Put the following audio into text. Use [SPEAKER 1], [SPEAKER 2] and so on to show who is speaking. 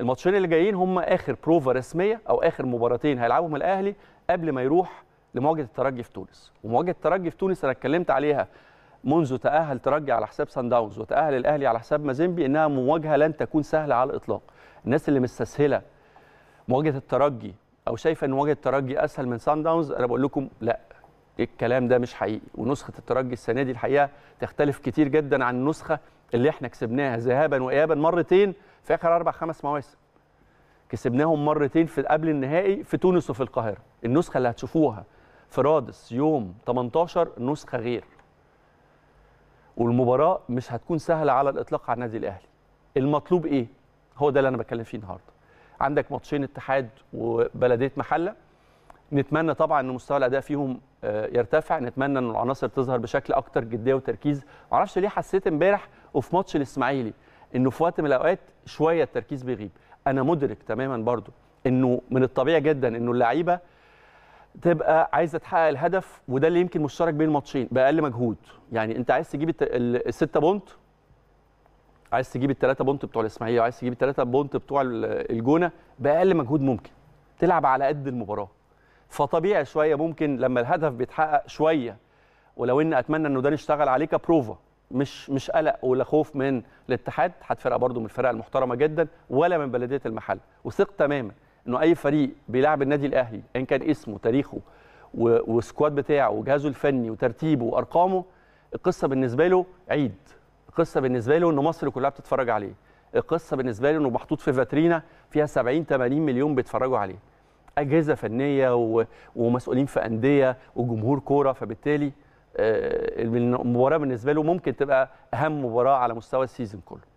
[SPEAKER 1] الماتشين اللي جايين هم اخر بروفا رسميه او اخر مباراتين هيلعبهم الاهلي قبل ما يروح لمواجهه الترجي في تونس ومواجهه الترجي في تونس انا اتكلمت عليها منذ تاهل ترجي على حساب سان داونز وتاهل الاهلي على حساب مازيمبي انها مواجهه لن تكون سهله على الاطلاق الناس اللي مستسهله مواجهه الترجي او شايفه ان مواجهه الترجي اسهل من سان داونز انا بقول لكم لا الكلام ده مش حقيقي ونسخه الترجي السنه دي الحقيقه تختلف كتير جدا عن النسخه اللي احنا كسبناها ذهابا وايابا مرتين في اخر اربع خمس مواسم كسبناهم مرتين في قبل النهائي في تونس وفي القاهره النسخه اللي هتشوفوها في رادس يوم 18 نسخه غير والمباراه مش هتكون سهله على الاطلاق على النادي الاهلي المطلوب ايه هو ده اللي انا بتكلم فيه النهارده عندك ماتشين اتحاد وبلديه محله نتمنى طبعا ان مستوى الاداء فيهم يرتفع نتمنى ان العناصر تظهر بشكل اكتر جديه وتركيز ما اعرفش ليه حسيت امبارح وفي ماتش الاسماعيلي انه في وقت من الاوقات شويه التركيز بيغيب انا مدرك تماما برضو انه من الطبيعي جدا انه اللعيبه تبقى عايزه تحقق الهدف وده اللي يمكن مشترك بين الماتشين باقل مجهود يعني انت عايز تجيب الستة بونت عايز تجيب الثلاثه بونت بتوع الاسماعيلي وعايز تجيب الثلاثه بونت بتوع الجونه باقل مجهود ممكن تلعب على قد المباراه فطبيعي شويه ممكن لما الهدف بيتحقق شويه ولو ان اتمنى انه ده نشتغل عليه كبروفا مش مش قلق ولا خوف من الاتحاد اتحاد فرقه من الفرق المحترمه جدا ولا من بلديه المحل وثق تماما انه اي فريق بيلعب النادي الاهلي ان كان اسمه تاريخه والسكواد بتاعه وجهازه الفني وترتيبه وارقامه القصه بالنسبه له عيد القصه بالنسبه له ان مصر كلها بتتفرج عليه القصه بالنسبه له انه محطوط في فاترينا فيها 70 80 مليون بيتفرجوا عليه اجهزه فنيه ومسؤولين في انديه وجمهور كوره فبالتالي آه، المباراه بالنسبه له ممكن تبقى اهم مباراه على مستوى السيزون كله